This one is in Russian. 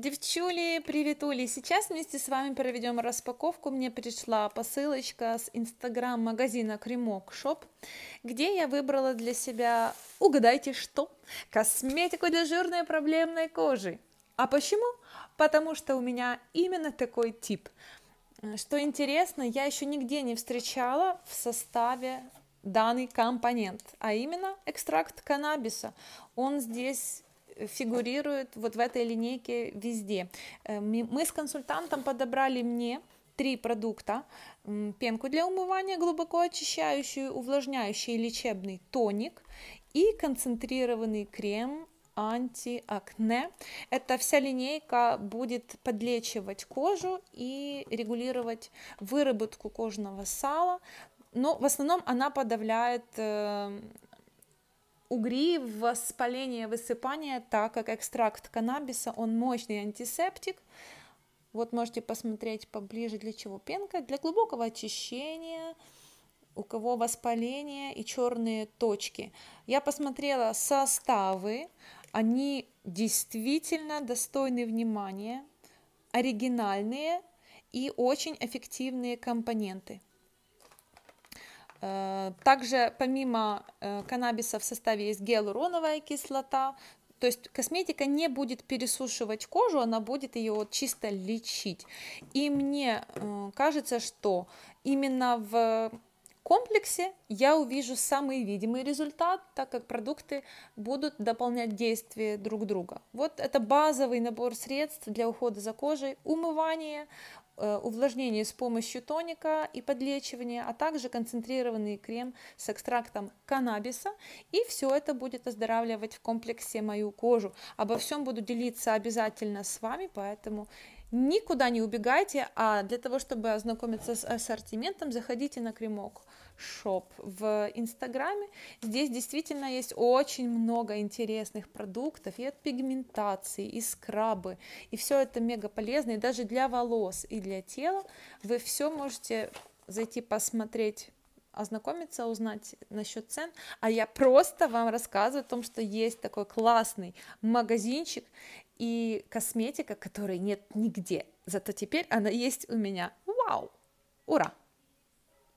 Девчули, приветули! Сейчас вместе с вами проведем распаковку. Мне пришла посылочка с инстаграм-магазина Кремок Шоп, где я выбрала для себя, угадайте что, косметику для жирной проблемной кожи. А почему? Потому что у меня именно такой тип. Что интересно, я еще нигде не встречала в составе данный компонент, а именно экстракт каннабиса. Он здесь фигурирует вот в этой линейке везде. Э, мы с консультантом подобрали мне три продукта. Пенку для умывания, глубоко очищающую, увлажняющий лечебный тоник и концентрированный крем антиакне. Эта вся линейка будет подлечивать кожу и регулировать выработку кожного сала, но в основном она подавляет э, угри, воспаление, высыпания, так как экстракт каннабиса, он мощный антисептик. Вот можете посмотреть поближе, для чего пенка. Для глубокого очищения, у кого воспаление и черные точки. Я посмотрела составы, они действительно достойны внимания, оригинальные и очень эффективные компоненты. Э, также помимо э, каннабиса в составе есть гиалуроновая кислота, то есть косметика не будет пересушивать кожу, она будет ее чисто лечить. И мне э, кажется, что именно в комплексе я увижу самый видимый результат, так как продукты будут дополнять действие друг друга. Вот это базовый набор средств для ухода за кожей, умывание, Э, увлажнение с помощью тоника и подлечивания, а также концентрированный крем с экстрактом каннабиса. И все это будет оздоравливать в комплексе мою кожу. Обо всем буду делиться обязательно с вами, поэтому Никуда не убегайте, а для того, чтобы ознакомиться с ассортиментом, заходите на Кремок Шоп в Инстаграме. Здесь действительно есть очень много интересных продуктов и от пигментации, и скрабы, и все это мега полезно, и даже для волос, и для тела вы все можете зайти посмотреть ознакомиться, узнать насчет цен, а я просто вам рассказываю о том, что есть такой классный магазинчик и косметика, которой нет нигде, зато теперь она есть у меня. Вау! Ура!